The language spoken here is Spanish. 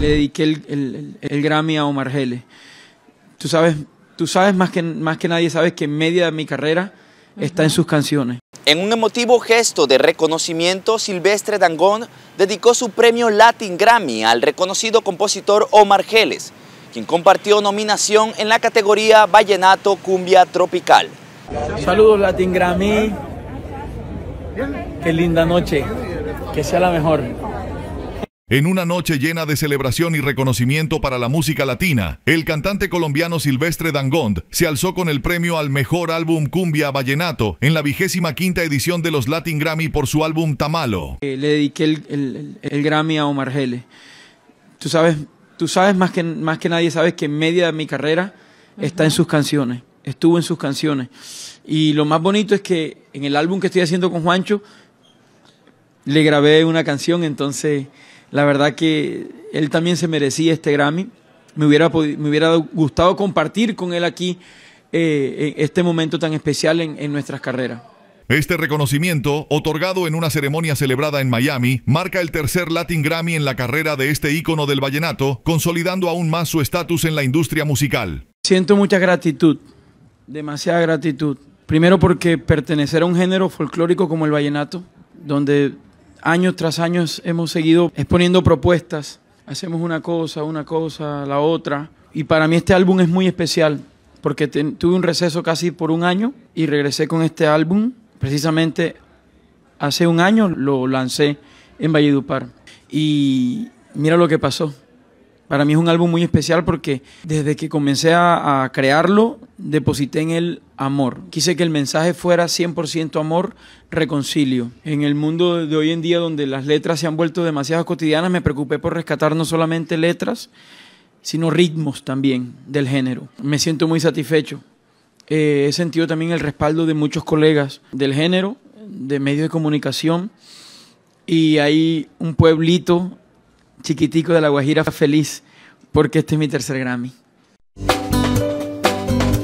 le dediqué el, Grammy a Omar Geles. Tú sabes, tú sabes más, que, más que nadie, sabes que media de mi carrera está en sus canciones. En un emotivo gesto de reconocimiento, Silvestre Dangón dedicó su premio Latin Grammy al reconocido compositor Omar Geles, quien compartió nominación en la categoría Vallenato Cumbia Tropical. Saludos Latin Grammy, qué linda noche, que sea la mejor. En una noche llena de celebración y reconocimiento para la música latina, el cantante colombiano Silvestre Dangond se alzó con el premio al mejor álbum cumbia vallenato en la vigésima quinta edición de los Latin Grammy por su álbum Tamalo. Eh, le dediqué el, Grammy a Omar Gele. Tú sabes, tú sabes más que, más que nadie sabes que en media de mi carrera está en sus canciones, estuvo en sus canciones. Y lo más bonito es que en el álbum que estoy haciendo con Juancho le grabé una canción, entonces la verdad que él también se merecía este Grammy. Me hubiera, me hubiera gustado compartir con él aquí eh, este momento tan especial en, en nuestras carreras. Este reconocimiento, otorgado en una ceremonia celebrada en Miami, marca el tercer Latin Grammy en la carrera de este ícono del vallenato, consolidando aún más su estatus en la industria musical. Siento mucha gratitud, demasiada gratitud. Primero porque pertenecer a un género folclórico como el vallenato, donde Años tras años hemos seguido exponiendo propuestas, hacemos una cosa, una cosa, la otra, y para mí este álbum es muy especial, porque tuve un receso casi por un año y regresé con este álbum, precisamente hace un año lo lancé en Valledupar, y mira lo que pasó. Para mí es un álbum muy especial porque desde que comencé a, crearlo, deposité en él amor. Quise que el mensaje fuera 100% amor, reconcilio. En el mundo de hoy en día donde las letras se han vuelto demasiado cotidianas, me preocupé por rescatar no solamente letras, sino ritmos también del género. Me siento muy satisfecho. Eh, he sentido también el respaldo de muchos colegas del género, de medios de comunicación, y hay un pueblito chiquitico de La Guajira feliz porque este es mi tercer Grammy.